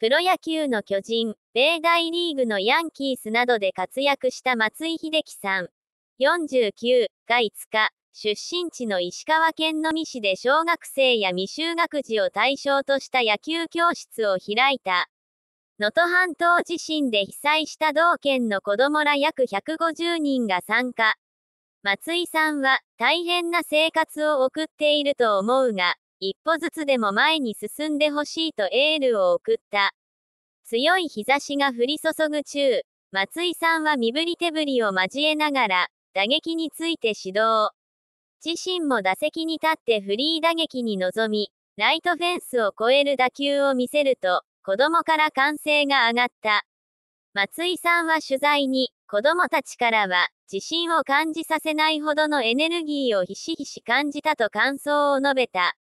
プロ野球の巨人、米大リーグのヤンキースなどで活躍した松井秀喜さん、49が5日、出身地の石川県能美市で小学生や未就学児を対象とした野球教室を開いた。能登半島地震で被災した同県の子供ら約150人が参加。松井さんは大変な生活を送っていると思うが、一歩ずつでも前に進んでほしいとエールを送った。強い日差しが降り注ぐ中、松井さんは身振り手振りを交えながら、打撃について指導。自身も打席に立ってフリー打撃に臨み、ライトフェンスを越える打球を見せると、子供から歓声が上がった。松井さんは取材に、子供たちからは、自信を感じさせないほどのエネルギーをひしひし感じたと感想を述べた。